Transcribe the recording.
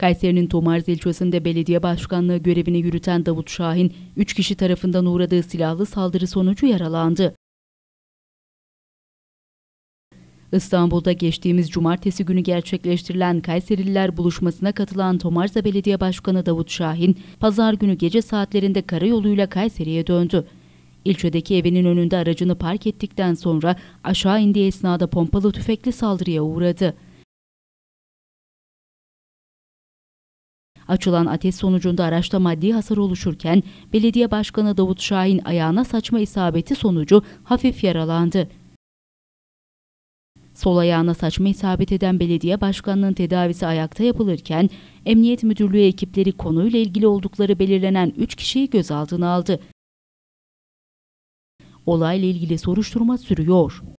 Kayseri'nin Tomarz ilçesinde belediye başkanlığı görevini yürüten Davut Şahin, 3 kişi tarafından uğradığı silahlı saldırı sonucu yaralandı. İstanbul'da geçtiğimiz cumartesi günü gerçekleştirilen Kayserililer buluşmasına katılan Tomarza Belediye Başkanı Davut Şahin, pazar günü gece saatlerinde karayoluyla Kayseri'ye döndü. İlçedeki evinin önünde aracını park ettikten sonra aşağı indiği esnada pompalı tüfekli saldırıya uğradı. Açılan ateş sonucunda araçta maddi hasar oluşurken belediye başkanı Davut Şahin ayağına saçma isabeti sonucu hafif yaralandı. Sol ayağına saçma isabet eden belediye başkanının tedavisi ayakta yapılırken Emniyet Müdürlüğü ekipleri konuyla ilgili oldukları belirlenen 3 kişiyi gözaltına aldı. Olayla ilgili soruşturma sürüyor.